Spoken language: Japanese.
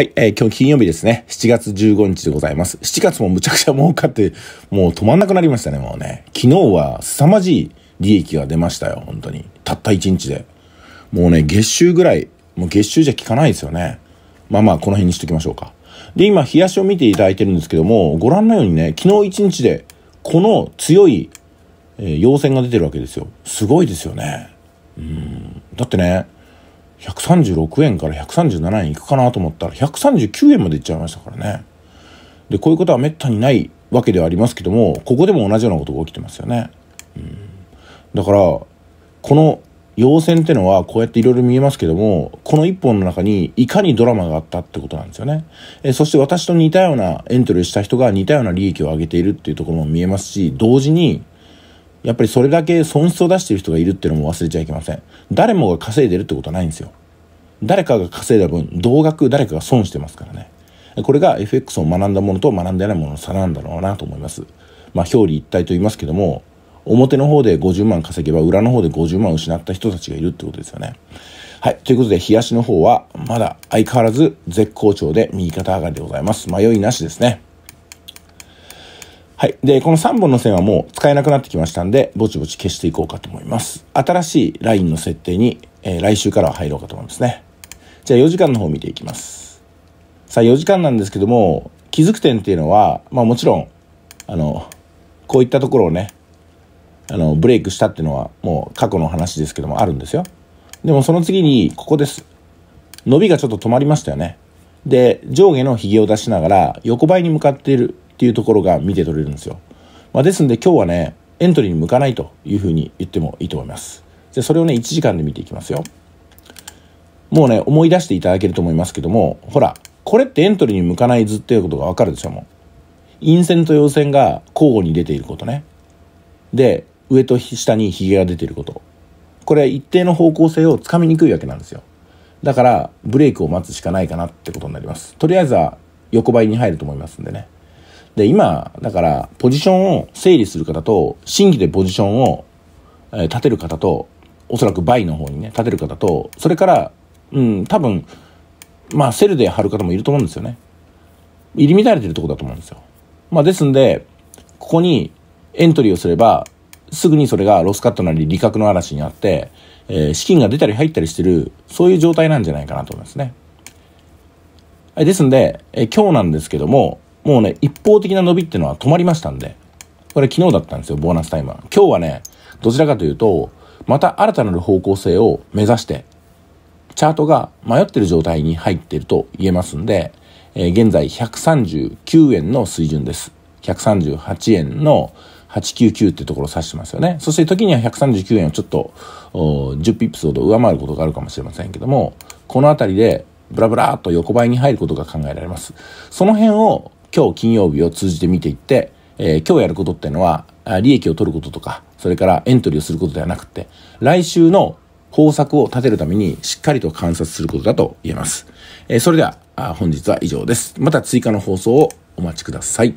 はい、えー、今日金曜日ですね。7月15日でございます。7月もむちゃくちゃ儲かって、もう止まんなくなりましたね、もうね。昨日は凄まじい利益が出ましたよ、本当に。たった1日で。もうね、月収ぐらい、もう月収じゃ効かないですよね。まあまあ、この辺にしときましょうか。で、今、冷やしを見ていただいてるんですけども、ご覧のようにね、昨日1日で、この強い、えー、陽線が出てるわけですよ。すごいですよね。うん。だってね、136円から137円いくかなと思ったら139円までいっちゃいましたからね。で、こういうことはめったにないわけではありますけども、ここでも同じようなことが起きてますよね。うん、だから、この陽線ってのはこうやっていろいろ見えますけども、この一本の中にいかにドラマがあったってことなんですよね。えそして私と似たようなエントリーした人が似たような利益を上げているっていうところも見えますし、同時にやっぱりそれだけ損失を出してる人がいるっていうのも忘れちゃいけません。誰もが稼いでるってことはないんですよ。誰かが稼いだ分、同額誰かが損してますからね。これが FX を学んだものと学んでないものの差なんだろうなと思います。まあ、表裏一体と言いますけども、表の方で50万稼げば裏の方で50万失った人たちがいるってことですよね。はい。ということで、冷やしの方は、まだ相変わらず絶好調で右肩上がりでございます。迷いなしですね。はい。で、この3本の線はもう使えなくなってきましたんで、ぼちぼち消していこうかと思います。新しいラインの設定に、えー、来週からは入ろうかと思いますね。じゃあ4時間の方を見ていきます。さあ4時間なんですけども、気づく点っていうのは、まあもちろん、あの、こういったところをね、あの、ブレイクしたっていうのはもう過去の話ですけどもあるんですよ。でもその次に、ここです。伸びがちょっと止まりましたよね。で、上下のひげを出しながら横ばいに向かっているっていうところが見て取れるんですよ。まあ、ですんで今日はね、エントリーに向かないというふうに言ってもいいと思います。で、それをね、1時間で見ていきますよ。もうね、思い出していただけると思いますけども、ほら、これってエントリーに向かない図っていうことがわかるでしょ、もう。陰線と陽線が交互に出ていることね。で、上と下にヒゲが出ていること。これ一定の方向性をつかみにくいわけなんですよ。だから、ブレイクを待つしかないかなってことになります。とりあえずは横ばいに入ると思いますんでね。で、今、だから、ポジションを整理する方と、新規でポジションを、えー、立てる方と、おそらく倍の方にね、立てる方と、それから、うん、多分、まあ、セルで貼る方もいると思うんですよね。入り乱れてるとこだと思うんですよ。まあ、ですんで、ここにエントリーをすれば、すぐにそれがロスカットなり利確の嵐にあって、えー、資金が出たり入ったりしてる、そういう状態なんじゃないかなと思いますね。ですんで、えー、今日なんですけども、もうね、一方的な伸びっていうのは止まりましたんで、これ昨日だったんですよ、ボーナスタイムは。今日はね、どちらかというと、また新たなる方向性を目指して、チャートが迷ってる状態に入っていると言えますんで、えー、現在139円の水準です。138円の899ってところを指してますよね。そして時には139円をちょっと10ピップスほど上回ることがあるかもしれませんけども、この辺りでブラブラっと横ばいに入ることが考えられます。その辺を今日金曜日を通じて見ていって、えー、今日やることっていうのは、利益を取ることとか、それからエントリーをすることではなくて、来週の方策を立てるためにしっかりと観察することだと言えます。えー、それでは、本日は以上です。また追加の放送をお待ちください。